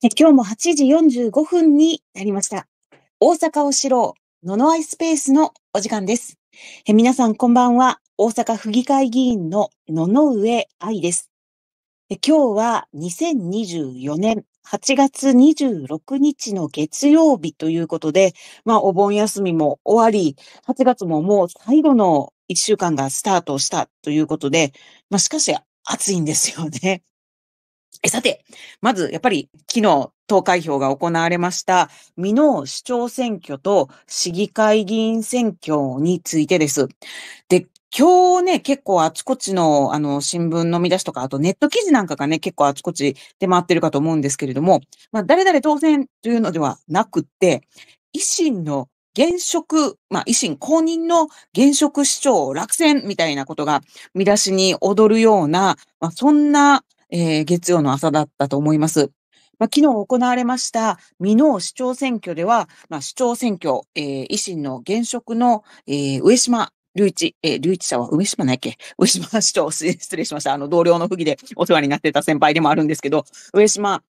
今日も8時45分になりました。大阪を知ろう、野の愛スペースのお時間です。皆さんこんばんは。大阪府議会議員の野々上愛です。今日は2024年8月26日の月曜日ということで、まあお盆休みも終わり、8月ももう最後の1週間がスタートしたということで、まあしかし暑いんですよね。さて、まず、やっぱり、昨日、投開票が行われました、美濃市長選挙と市議会議員選挙についてです。で、今日ね、結構あちこちの、あの、新聞の見出しとか、あとネット記事なんかがね、結構あちこち出回ってるかと思うんですけれども、まあ、誰々当選というのではなくて、維新の現職、まあ、維新公認の現職市長落選みたいなことが見出しに踊るような、まあ、そんなえー、月曜の朝だったと思います。まあ、昨日行われました美濃市長選挙では、まあ、市長選挙、えー、維新の現職の、えー、上島隆一、えー、隆一社は上島ないっけ上島市長、失礼しました。あの、同僚の不義でお世話になってた先輩でもあるんですけど、上島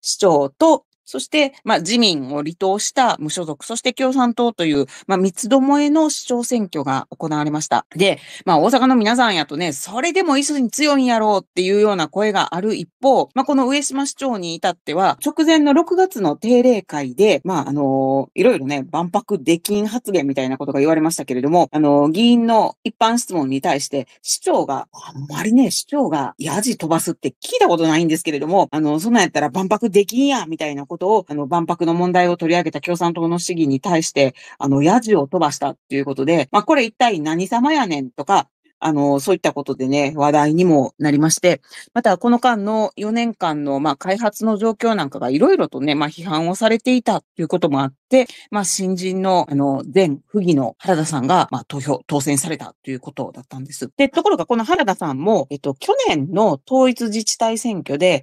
市長と、そして、まあ、自民を離党した無所属、そして共産党という、まあ、三つどもえの市長選挙が行われました。で、まあ、大阪の皆さんやとね、それでも一緒に強いんやろうっていうような声がある一方、まあ、この上島市長に至っては、直前の6月の定例会で、まあ、あのいろいろね、万博できん発言みたいなことが言われましたけれども、あの議員の一般質問に対して、市長が、あんまりね、市長がヤジ飛ばすって聞いたことないんですけれども、あの、そんなんやったら万博できんや、みたいなことことを、あの、万博の問題を取り上げた共産党の市議に対して、あの、野獣を飛ばしたっていうことで、まあ、これ一体何様やねんとか、あの、そういったことでね、話題にもなりまして、また、この間の4年間の、まあ、開発の状況なんかがいろいろとね、まあ、批判をされていたということもあって、まあ、新人の、あの、前不義の原田さんが、まあ、投票、当選されたということだったんです。で、ところが、この原田さんも、えっと、去年の統一自治体選挙で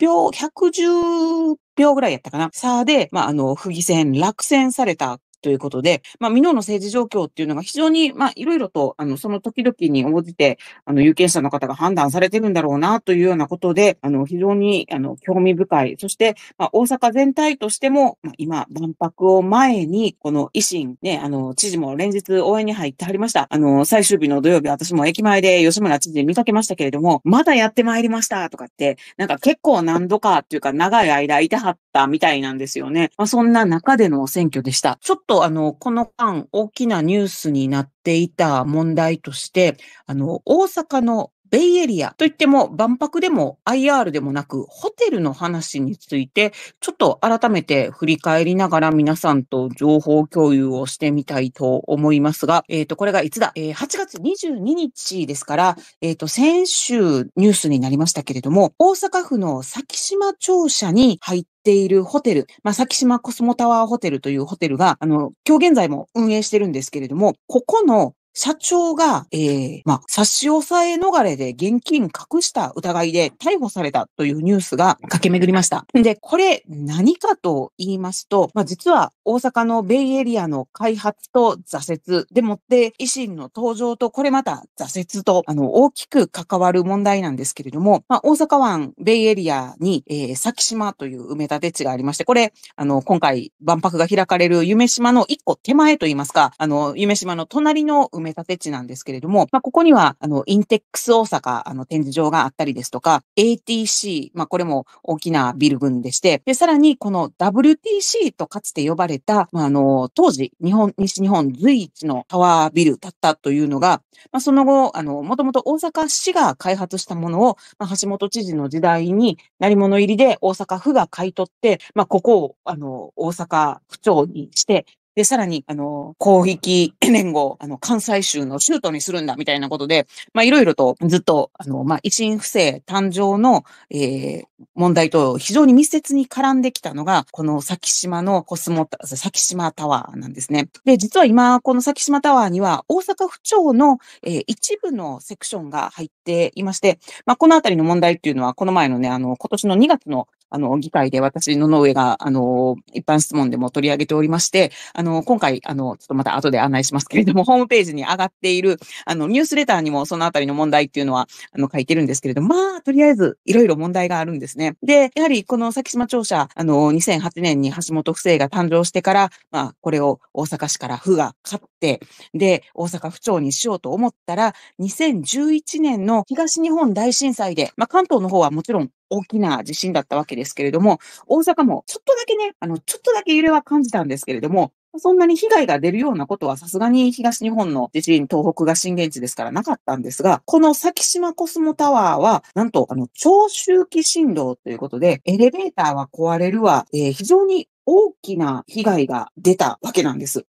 票、110票ぐらいやったかな。さあで、まあ、あの、不義戦、落選されたということで、まあ、ミノの政治状況っていうのが非常に、まあ、いろいろと、あの、その時々に応じて、あの、有権者の方が判断されてるんだろうな、というようなことで、あの、非常に、あの、興味深い。そして、まあ、大阪全体としても、まあ、今、万博を前に、この維新、ね、あの、知事も連日応援に入ってはりました。あの、最終日の土曜日、私も駅前で吉村知事見かけましたけれども、まだやってまいりました、とかって、なんか結構何度か、っていうか、長い間いてはったみたいなんですよね。まあ、そんな中での選挙でした。ちょっとあの、この間大きなニュースになっていた問題として、あの、大阪のベイエリアといっても万博でも IR でもなくホテルの話についてちょっと改めて振り返りながら皆さんと情報共有をしてみたいと思いますが、えっ、ー、と、これがいつだ、えー、?8 月22日ですから、えっ、ー、と、先週ニュースになりましたけれども、大阪府の先島庁舎に入ってているホテル、まあ、先島コスモタワーホテルというホテルが、あの、今日現在も運営してるんですけれども、ここの社長が、えー、まあ、差し押さえ逃れで現金隠した疑いで逮捕されたというニュースが駆け巡りました。で、これ何かと言いますと、まあ、実は大阪のベイエリアの開発と挫折でもって維新の登場とこれまた挫折と、あの、大きく関わる問題なんですけれども、まあ、大阪湾ベイエリアに、えー、先島という埋め立て地がありまして、これ、あの、今回万博が開かれる夢島の一個手前といいますか、あの、夢島の隣の埋め立て地なんですけれども、まあ、ここには、あの、インテックス大阪、あの、展示場があったりですとか、ATC、まあ、これも大きなビル群でして、で、さらに、この WTC とかつて呼ばれた、まあ、あの、当時、日本、西日本随一のタワービルだったというのが、まあ、その後、あの、もともと大阪市が開発したものを、まあ、橋本知事の時代に、成り物入りで大阪府が買い取って、まあ、ここを、あの、大阪府庁にして、で、さらに、あの、広域連合、あの、関西州の州都にするんだ、みたいなことで、まあ、いろいろとずっと、あの、まあ、維新不正誕生の、えー、問題と非常に密接に絡んできたのが、この先島のコスモ、先島タワーなんですね。で、実は今、この先島タワーには、大阪府庁の、えー、一部のセクションが入っていまして、まあ、このあたりの問題っていうのは、この前のね、あの、今年の2月のあの、議会で私の上が、あの、一般質問でも取り上げておりまして、あの、今回、あの、ちょっとまた後で案内しますけれども、ホームページに上がっている、あの、ニュースレターにもそのあたりの問題っていうのは、あの、書いてるんですけれども、まあ、とりあえず、いろいろ問題があるんですね。で、やはり、この先島庁舎、あの、2008年に橋本不正が誕生してから、まあ、これを大阪市から府が買って、で、大阪府庁にしようと思ったら、2011年の東日本大震災で、まあ、関東の方はもちろん大きな地震だったわけですけれども、大阪もちょっとだけね、あの、ちょっとだけ揺れは感じたんですけれども、そんなに被害が出るようなことはさすがに東日本の地震、東北が震源地ですからなかったんですが、この先島コスモタワーは、なんと、あの、長周期振動ということで、エレベーターは壊れるわ、えー、非常に大きな被害が出たわけなんです。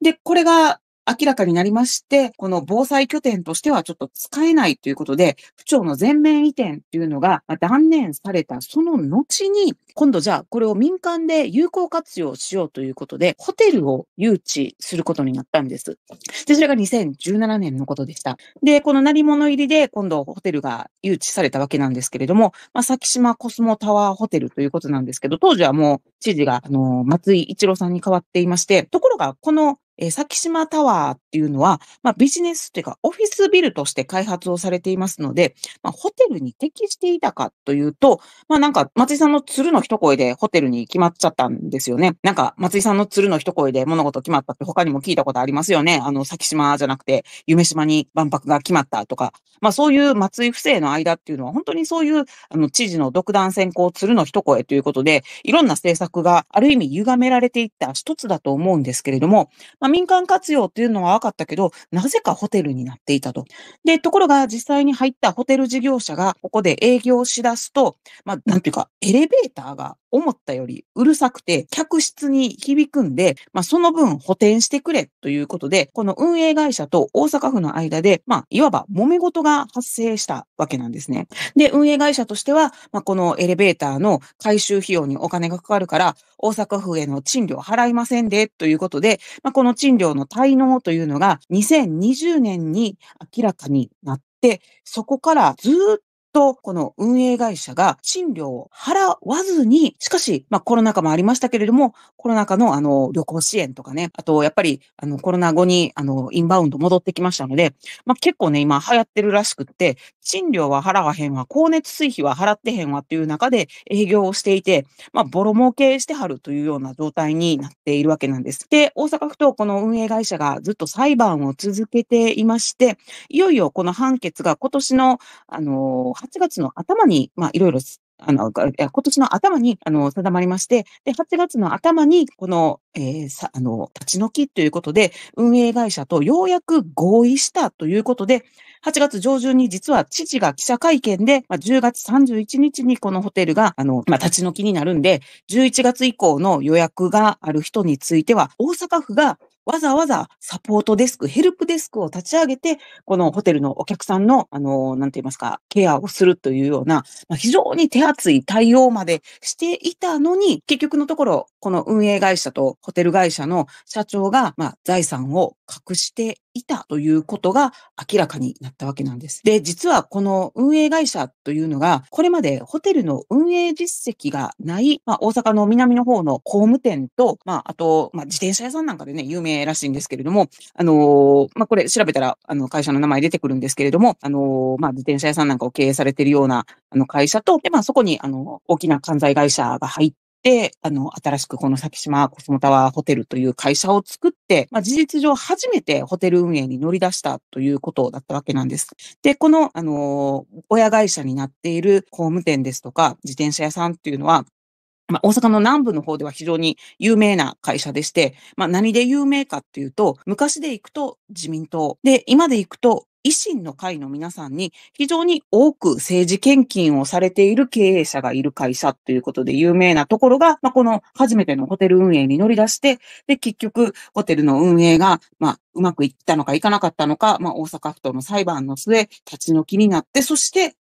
で、これが明らかになりまして、この防災拠点としてはちょっと使えないということで、府庁の全面移転というのが断念されたその後に、今度じゃあこれを民間で有効活用しようということで、ホテルを誘致することになったんです。で、それが2017年のことでした。で、この成り物入りで今度ホテルが誘致されたわけなんですけれども、まあ、先島コスモタワーホテルということなんですけど、当時はもう知事が、あの、松井一郎さんに代わっていまして、ところがこのえー、先島タワーっていうのは、まあ、ビジネスというかオフィスビルとして開発をされていますので、まあ、ホテルに適していたかというと、まあなんか松井さんの鶴の一声でホテルに決まっちゃったんですよね。なんか松井さんの鶴の一声で物事決まったって他にも聞いたことありますよね。あの、先島じゃなくて夢島に万博が決まったとか、まあそういう松井不正の間っていうのは本当にそういうあの知事の独断先行鶴の一声ということで、いろんな政策がある意味歪められていった一つだと思うんですけれども、まあ、民間活用っていうのは分かったけど、なぜかホテルになっていたと。で、ところが実際に入ったホテル事業者がここで営業しだすと、まあ、なんていうか、エレベーターが思ったよりうるさくて、客室に響くんで、まあ、その分補填してくれということで、この運営会社と大阪府の間で、まあ、いわば揉め事が発生したわけなんですね。で、運営会社としては、まあ、このエレベーターの回収費用にお金がかかるから、大阪府への賃料払いませんで、ということで、まあ、この賃料の滞納というのが2020年に明らかになって、そこからずっと、この運営会社が賃料を払わずに、しかし、まあコロナ禍もありましたけれども、コロナ禍のあの旅行支援とかね、あとやっぱりあのコロナ後にあのインバウンド戻ってきましたので、まあ結構ね、今流行ってるらしくって、賃料は払わへんわ、光熱水費は払ってへんわっていう中で営業をしていて、まあボロ儲けしてはるというような状態になっているわけなんです。で、大阪府とこの運営会社がずっと裁判を続けていまして、いよいよこの判決が今年のあの、8月の頭に、まあ、いろいろ、あの、今年の頭に、あの、定まりまして、で、8月の頭に、この、えー、さ、あの、立ち退きということで、運営会社とようやく合意したということで、8月上旬に実は知事が記者会見で、まあ、10月31日にこのホテルが、あの、まあ、立ち退きになるんで、11月以降の予約がある人については、大阪府がわざわざサポートデスク、ヘルプデスクを立ち上げて、このホテルのお客さんの、あの、なんて言いますか、ケアをするというような、まあ、非常に手厚い対応までしていたのに、結局のところ、この運営会社とホテル会社の社長が、まあ、財産を隠していたということが明らかになったわけなんです。で、実はこの運営会社というのが、これまでホテルの運営実績がない、まあ、大阪の南の方の工務店と、まあ、あと、まあ、自転車屋さんなんかでね、有名らしいんですけれども、あのー、まあ、これ調べたら、あの、会社の名前出てくるんですけれども、あのー、まあ、自転車屋さんなんかを経営されているような、あの、会社と、で、まあ、そこに、あの、大きな関西会社が入っ、あの、新しくこの先島コスモタワーホテルという会社を作って、まあ、事実上初めてホテル運営に乗り出したということだったわけなんです。で、この、あの、親会社になっている工務店ですとか、自転車屋さんっていうのは、まあ、大阪の南部の方では非常に有名な会社でして、まあ、何で有名かっていうと、昔で行くと自民党、で、今で行くと維新の会の皆さんに非常に多く政治献金をされている経営者がいる会社ということで有名なところが、まあ、この初めてのホテル運営に乗り出して、で、結局、ホテルの運営が、まあ、うまくいったのかいかなかったのか、まあ、大阪府との裁判の末、立ち退きになって、そして、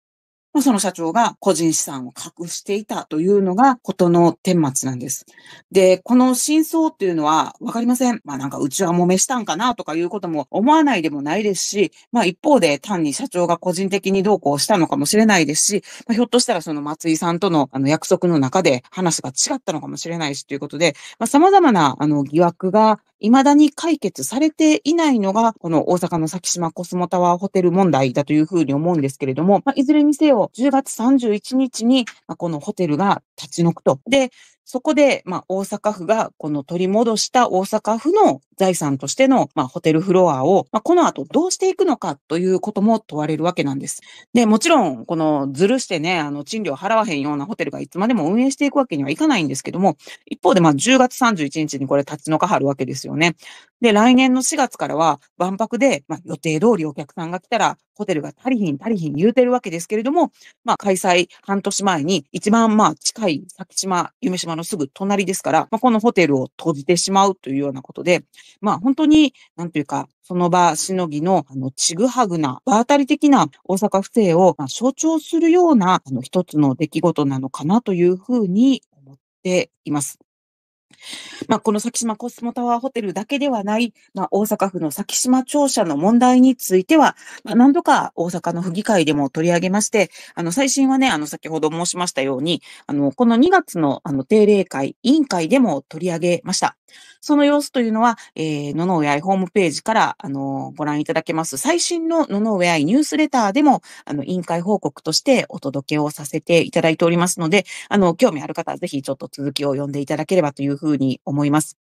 まあ、その社長が個人資産を隠していたというのがことの顛末なんです。で、この真相っていうのはわかりません。まあなんかうちは揉めしたんかなとかいうことも思わないでもないですし、まあ一方で単に社長が個人的にどうこうしたのかもしれないですし、まあ、ひょっとしたらその松井さんとのあの約束の中で話が違ったのかもしれないしということで、まあ様々なあの疑惑が未だに解決されていないのが、この大阪の先島コスモタワーホテル問題だというふうに思うんですけれども、まあ、いずれにせよ、10月31日に、まこのホテルが立ち退くと。で、そこで、まあ、大阪府がこの取り戻した大阪府の財産としての、まあ、ホテルフロアを、まあ、この後どうしていくのかということも問われるわけなんです。で、もちろん、このずるしてね、あの、賃料払わへんようなホテルがいつまでも運営していくわけにはいかないんですけども、一方で、まあ、10月31日にこれ立ち退かはるわけですよね。で、来年の4月からは万博で、まあ、予定通りお客さんが来たら、ホテルが足りひん足りひん言うてるわけですけれども、まあ、開催半年前に一番まあ近い先島、夢島のすぐ隣ですから、まあ、このホテルを閉じてしまうというようなことで、まあ、本当に、なんというか、その場しのぎの、あの、ちぐはぐな、場当たり的な大阪府政を、まあ、象徴するような、あの、一つの出来事なのかなというふうに思っています。まあ、この先島コスモタワーホテルだけではない、まあ、大阪府の先島庁舎の問題については、まあ、何度か大阪の府議会でも取り上げまして、あの、最新はね、あの、先ほど申しましたように、あの、この2月のあの定例会、委員会でも取り上げました。その様子というのは、えー、ののうやいホームページから、あのー、ご覧いただけます。最新のののうやいニュースレターでも、あの、委員会報告としてお届けをさせていただいておりますので、あの、興味ある方はぜひちょっと続きを読んでいただければというふうに思います。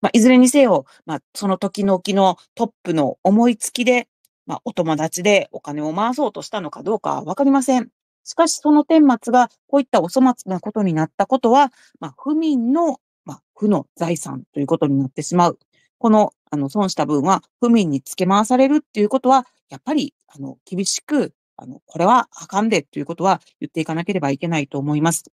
まあ、いずれにせよ、まあ、その時の々のトップの思いつきで、まあ、お友達でお金を回そうとしたのかどうかわかりません。しかし、その顛末がこういったお粗末なことになったことは、まあ、不民のまあ、負の財産ということになってしまう。この、あの、損した分は、不民につけ回されるっていうことは、やっぱり、あの、厳しく、あの、これはあかんでということは言っていかなければいけないと思います。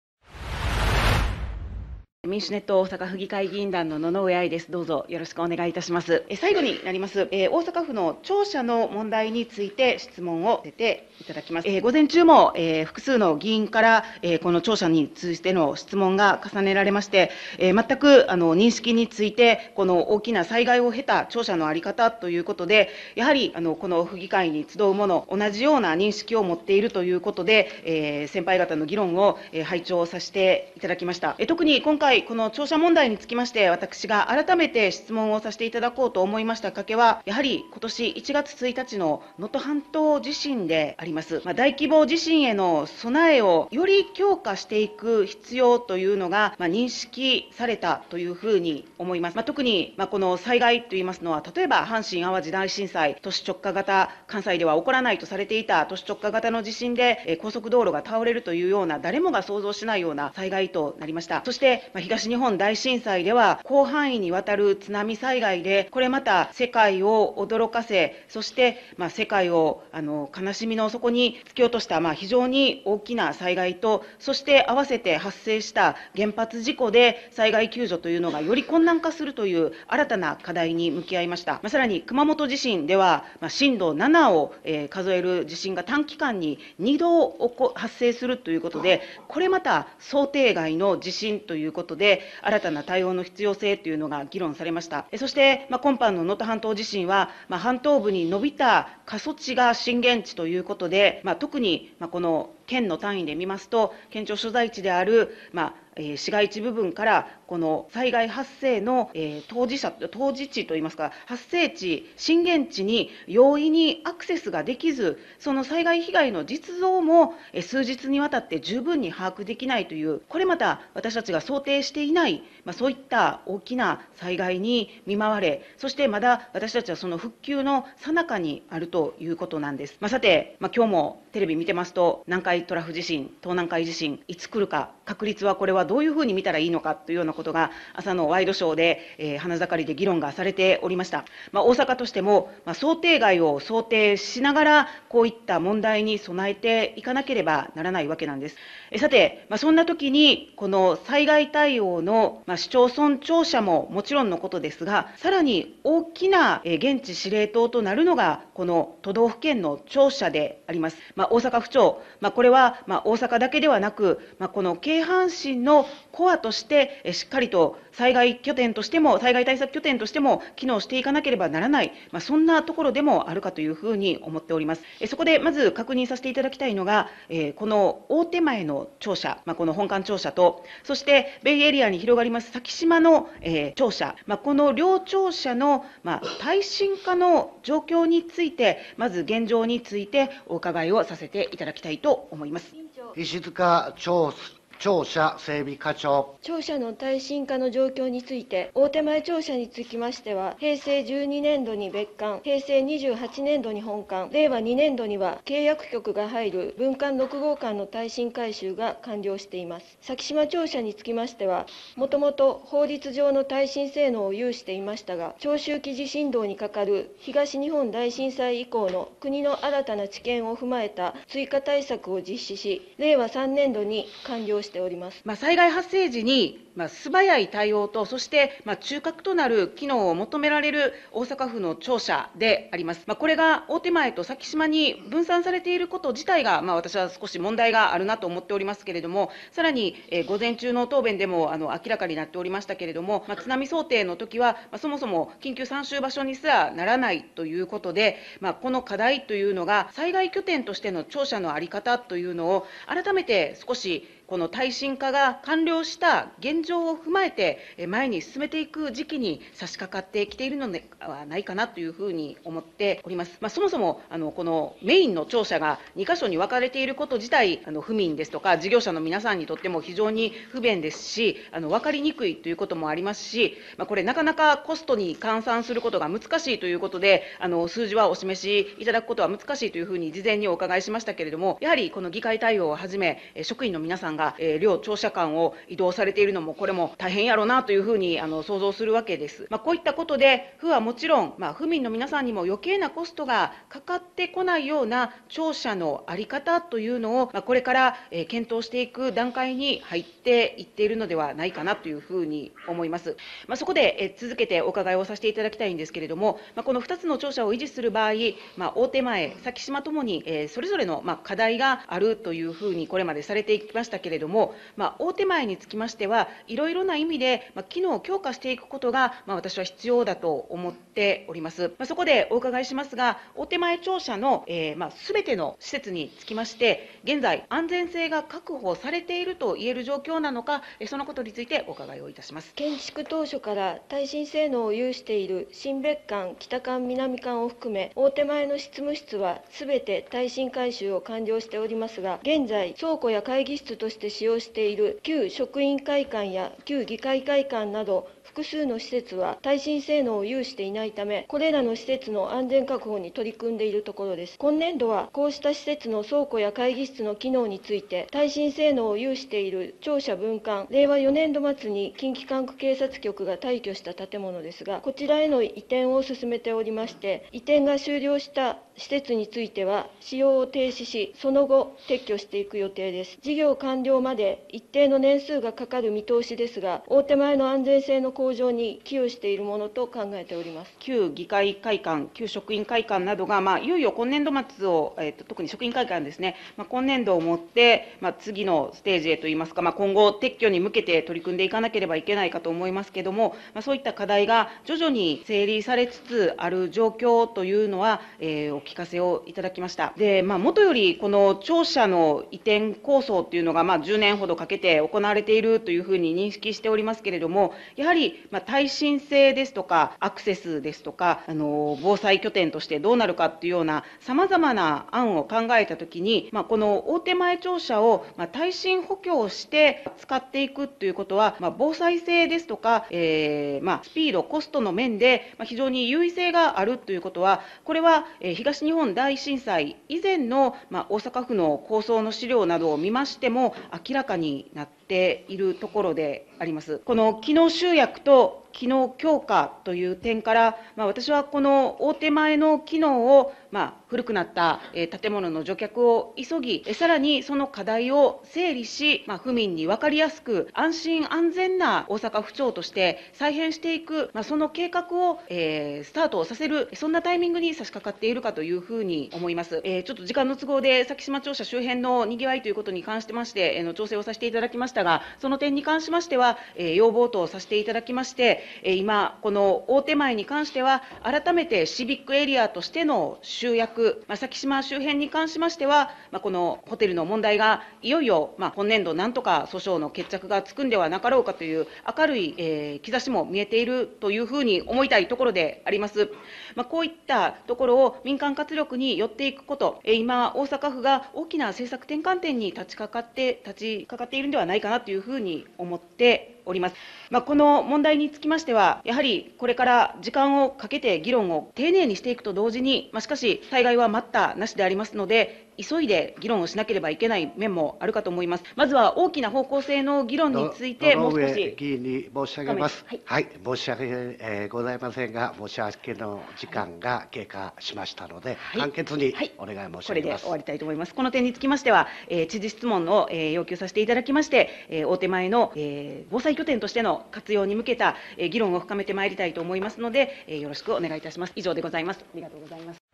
民主ネット大阪府議会議員団の野々上愛です。どうぞよろしくお願いいたします。え最後になります、えー、大阪府の庁舎の問題について質問を出ていただきます。えー、午前中も、えー、複数の議員から、えこの庁舎に通じての質問が重ねられまして、え全くあの認識についてこの大きな災害を経た庁舎の在り方ということで、やはりあのこの府議会に集うもの、同じような認識を持っているということで、え先輩方の議論を、え拝聴させていただきました。え特に今回回、この庁舎問題につきまして、私が改めて質問をさせていただこうと思いましたかけは、やはり今年1月1日の能登半島地震であります、まあ、大規模地震への備えをより強化していく必要というのが、まあ、認識されたというふうに思います。まあ、特に、まこの災害といいますのは、例えば阪神・淡路大震災、都市直下型、関西では起こらないとされていた都市直下型の地震で、え高速道路が倒れるというような、誰もが想像しないような災害となりました。そして、まあ東日本大震災では広範囲にわたる津波災害でこれまた世界を驚かせそしてまあ世界をあの悲しみの底に突き落としたまあ非常に大きな災害とそして合わせて発生した原発事故で災害救助というのがより困難化するという新たな課題に向き合いました、まあ、さらに熊本地震では、まあ、震度7を、えー、数える地震が短期間に2度起こ発生するということでこれまた想定外の地震ということことで、新たな対応の必要性というのが議論されました。そして、まあ、今般の能登半島地震は、まあ、半島部に伸びた過疎地が震源地ということで、まあ、特に、まあ、この県の単位で見ますと、県庁所在地である、まあ市街地部分からこの災害発生の、えー、当事者、当事地といいますか、発生地、震源地に容易にアクセスができず、その災害被害の実像も、えー、数日にわたって十分に把握できないという、これまた私たちが想定していない、まあ、そういった大きな災害に見舞われ、そしてまだ私たちはその復旧の最中にあるということなんです。まあ、さて、まあ、今日もテレビ見てますと、南海トラフ地震、東南海地震、いつ来るか、確率はこれはどういうふうに見たらいいのかというようなことが、朝のワイドショーで、えー、花盛りで議論がされておりました。まあ、大阪としても、まあ、想定外を想定しながら、こういった問題に備えていかなければならないわけなんです。えさて、まあ、そんな時に、この災害対応の、まあ、市町村庁舎ももちろんのことですが、さらに大きな、え現地司令塔となるのが、この都道府県の庁舎であります。まあ、大阪府庁、まあ、これは、まあ、大阪だけではなく、まあ、この京阪神のコアとしてしっかりと災害拠点としても、災害対策拠点としても機能していかなければならない、まあ、そんなところでもあるかというふうに思っております。えそこでまず確認させていただきたいのが、えこの大手前の庁舎、まあ、この本館庁舎と、そしてベイエリアに広がります先島の、え庁舎、まあ、この両庁舎の、ま耐震化の状況について、まず現状についてお伺いをさせていただきたいと思います。質化調庁舎整備課長庁舎の耐震化の状況について大手前庁舎につきましては平成12年度に別館平成28年度に本館令和2年度には契約局が入る分館6号館の耐震改修が完了しています先島庁舎につきましてはもともと法律上の耐震性能を有していましたが長周期地震動にかかる東日本大震災以降の国の新たな知見を踏まえた追加対策を実施し令和3年度に完了しましております。まあ、災害発生時にまあ、素早い対応と、そして、まあ、中核となる機能を求められる大阪府の庁舎であります。まあ、これが大手前と先島に分散されていること自体が、まあ、私は少し問題があるなと思っておりますけれども、さらに、えー、午前中の答弁でもあの明らかになっておりましたけれども、まあ、津波想定の時は、まあ、そもそも緊急参集場所にすらならないということで、まあ、この課題というのが、災害拠点としての庁舎の在り方というのを、改めて少しこの耐震化が完了した現状情を踏まえて前に進めていく時期に差し掛かってきているのではないかなというふうに思っております。まあ、そもそもあのこのメインの庁舎が2箇所に分かれていること自体あの府民ですとか事業者の皆さんにとっても非常に不便ですしあの分かりにくいということもありますし、まあ、これなかなかコストに換算することが難しいということであの数字はお示しいただくことは難しいというふうに事前にお伺いしましたけれどもやはりこの議会対応をはじめ職員の皆さんが両庁舎間を移動されているのもこれも大変やろうなというふうにあの想像するわけです。まあ、こういったことで、府はもちろん、まあ、府民の皆さんにも余計なコストがかかってこないような庁舎の在り方というのを、まあ、これから、えー、検討していく段階に入っていっているのではないかなというふうに思います。まあ、そこで、えー、続けてお伺いをさせていただきたいんですけれども、まあ、この2つの庁舎を維持する場合、まあ、大手前、先島ともに、えー、それぞれの、まあ、課題があるというふうにこれまでされていきましたけれども、まあ、大手前につきましては、いろいろな意味で、ま機能を強化していくことが、ま私は必要だと思っております。まそこでお伺いしますが、大手前庁舎の、えー、ま全ての施設につきまして、現在、安全性が確保されていると言える状況なのか、そのことについてお伺いをいたします。建築当初から耐震性能を有している新別館、北館、南館を含め、大手前の執務室は全て耐震改修を完了しておりますが、現在、倉庫や会議室として使用している旧職員会館や旧議会会館など複数の施設は耐震性能を有していないためこれらの施設の安全確保に取り組んでいるところです今年度はこうした施設の倉庫や会議室の機能について耐震性能を有している庁舎分管令和4年度末に近畿管区警察局が退去した建物ですがこちらへの移転を進めておりまして移転が終了した施設については使用を停止しその後撤去していく予定です事業完了まで一定の年数がかかる見通しですが大手前の安全性の向向上に寄与しているものと考えております旧議会会館、旧職員会館などが、まあ、いよいよ今年度末を、えーと、特に職員会館ですね、まあ、今年度をもって、まあ、次のステージへといいますか、まあ、今後、撤去に向けて取り組んでいかなければいけないかと思いますけども、まあ、そういった課題が徐々に整理されつつある状況というのは、えー、お聞かせをいただきました。でまあ、元よりこの庁舎の移転構想というのが、まあ、10年ほどかけて行われているというふうに認識しておりますけれども、やはりまあ、耐震性ですとかアクセスですとかあの防災拠点としてどうなるかっていうようなさまざまな案を考えた時に、まあ、この大手前庁舎を、まあ、耐震補強して使っていくということは、まあ、防災性ですとか、えーまあ、スピードコストの面で、まあ、非常に優位性があるということはこれは、えー、東日本大震災以前の、まあ、大阪府の構想の資料などを見ましても明らかになってているところであります。この機能集約と機能強化という点から、まあ、私はこの大手前の機能を、まあ、古くなった、え建物の除却を急ぎ、えさらにその課題を整理し、まあ、府民に分かりやすく、安心安全な大阪府庁として再編していく、まあ、その計画を、えー、スタートさせる、そんなタイミングに差し掛かっているかというふうに思います。えー、ちょっと時間の都合で、先島庁舎周辺のにぎわいということに関してまして、えの調整をさせていただきましたが、その点に関しましては、え要望とさせていただきまして、今、この大手前に関しては改めてシビックエリアとしての集約、まあ、先島周辺に関しましては、まあ、このホテルの問題がいよいよ、まあ、今年度、なんとか訴訟の決着がつくんではなかろうかという明るい、えー、兆しも見えているというふうに思いたいところであります。まこういったところを民間活力に寄っていくこと、え今、大阪府が大きな政策転換点に立ちかかって立ちかかっているんではないかなというふうに思っております。まあ、この問題につきましては、やはりこれから時間をかけて議論を丁寧にしていくと同時に、まあ、しかし、災害は待ったなしでありますので、急いで議論をしなければいけない面もあるかと思います。まずは大きな方向性の議論について、もう少し。議員に申し上げます。はい、はい、申し訳、えー、ございませんが、申し訳の時間が経過しましたので、はい、簡潔にお願い申し上げます、はい、これで終わりたいと思います。この点につきましては、えー、知事質問の、えー、要求させていただきまして、えー、大手前の、えー、防災拠点としての活用に向けた、えー、議論を深めてまいりたいと思いますので、えー、よろしくお願いいたします。以上でございます。ありがとうございます。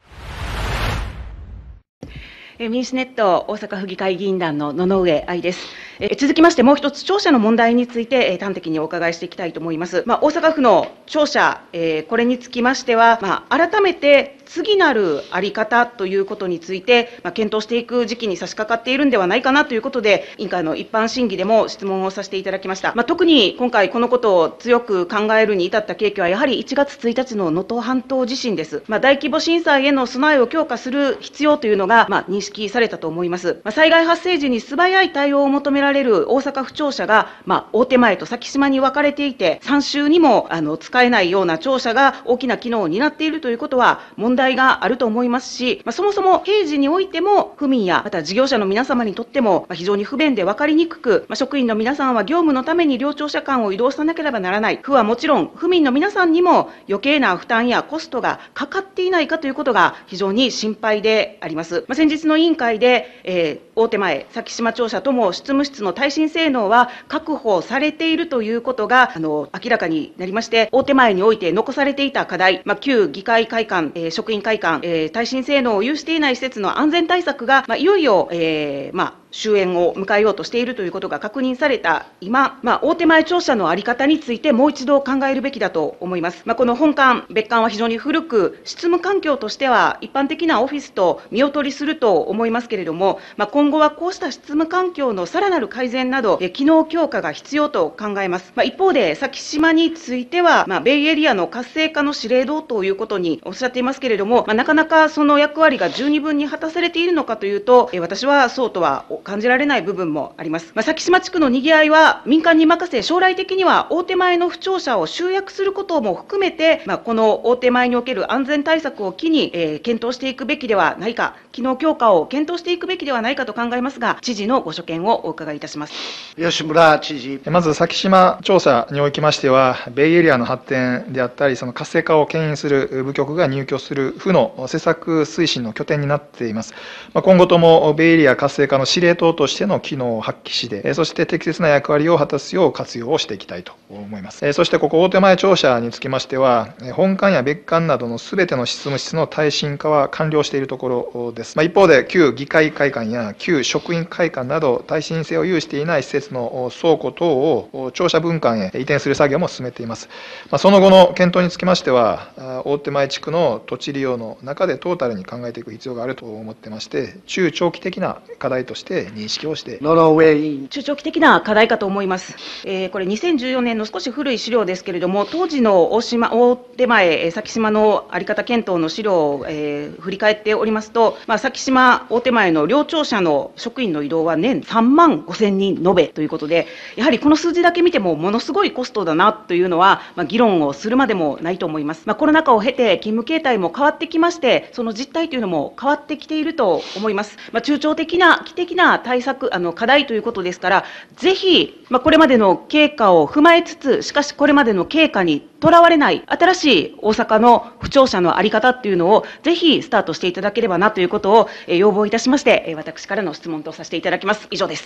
民主ネット大阪府議会議員団の野上愛です。え続きましてもう一つ庁舎の問題について、え端的にお伺いしていきたいと思います、まあ、大阪府の庁舎、えこれにつきましては、まあ、改めて次なる在り方ということについて、まあ、検討していく時期に差し掛かっているんではないかなということで委員会の一般審議でも質問をさせていただきました、ま特に今回このことを強く考えるに至った契機はやはり1月1日の能登半島地震です、ま大規模震災への備えを強化する必要というのが、ま認識されたと思います、ま災害発生時に素早い対応を求められる大阪府庁舎が、まあ、大手前と先島に分かれていて、3週にもあの使えないような庁舎が大きな機能を担っているということは問題があると思いますし、まあ、そもそも平時においても、府民やまた事業者の皆様にとっても、まあ、非常に不便で分かりにくく、まあ、職員の皆さんは業務のために両庁舎間を移動さなければならない、府はもちろん、府民の皆さんにも余計な負担やコストがかかっていないかということが非常に心配であります。まあ、先日の委員会で、えー大手前、先島庁舎とも執務室の耐震性能は確保されているということがあの明らかになりまして、大手前において残されていた課題、まあ、旧議会会館、えー、職員会館、えー、耐震性能を有していない施設の安全対策が、まあ、いよいよ、えーまあ、終焉を迎えようとしているということが確認された今、まあ、大手前庁舎の在り方についてもう一度考えるべきだと思います、まあ、この本館、別館は非常に古く、執務環境としては一般的なオフィスと見劣りすると思いますけれども、まあ、今後はこうした執務環境のさらなる改善など、機能強化が必要と考えます、まあ、一方で、先島については、まあ、ベイエリアの活性化の司令塔ということにおっしゃっていますけれども、まあ、なかなかその役割が十二分に果たされているのかというと、私はそうとは感じられない部分もあります、まあ、先島地区のにぎわいは民間に任せ将来的には大手前の不調者を集約することも含めて、まあ、この大手前における安全対策を機に、えー、検討していくべきではないか機能強化を検討していくべきではないかと考えますが知事のご所見をお伺いいたします吉村知事まず先島調査におきましてはベイエリアの発展であったりその活性化を牽引する部局が入居する府の施策推進の拠点になっています、まあ、今後ともベイエリア活性化の司令政党としての機能を発揮しで、そして適切な役割を果たすよう活用をしていきたいと思います。そしてここ大手前庁舎につきましては、本館や別館などの全ての執務室の耐震化は完了しているところです。まあ、一方で、旧議会会館や旧職員会館など、耐震性を有していない施設の倉庫等を庁舎分館へ移転する作業も進めています。まあ、その後の検討につきましては、大手前地区の土地利用の中でトータルに考えていく必要があると思ってまして、中長期的な課題として認識をして中長期的な課題かと思います、えー、これ2014年の少し古い資料ですけれども当時の大島大手前先島の在り方検討の資料を、えー、振り返っておりますと、まあ、先島大手前の両庁舎の職員の移動は年3万5000人延べということでやはりこの数字だけ見てもものすごいコストだなというのは、まあ、議論をするまでもないと思います、まあ、コロナ禍を経て勤務形態も変わってきましてその実態というのも変わってきていると思います、まあ、中長的な期的なな対策、あの、課題ということですから、ぜひ、まあ、これまでの経過を踏まえつつ、しかしこれまでの経過にとらわれない、新しい大阪の不調者の在り方っていうのを、ぜひスタートしていただければなということを、え要望いたしまして、私からの質問とさせていただきます。以上です。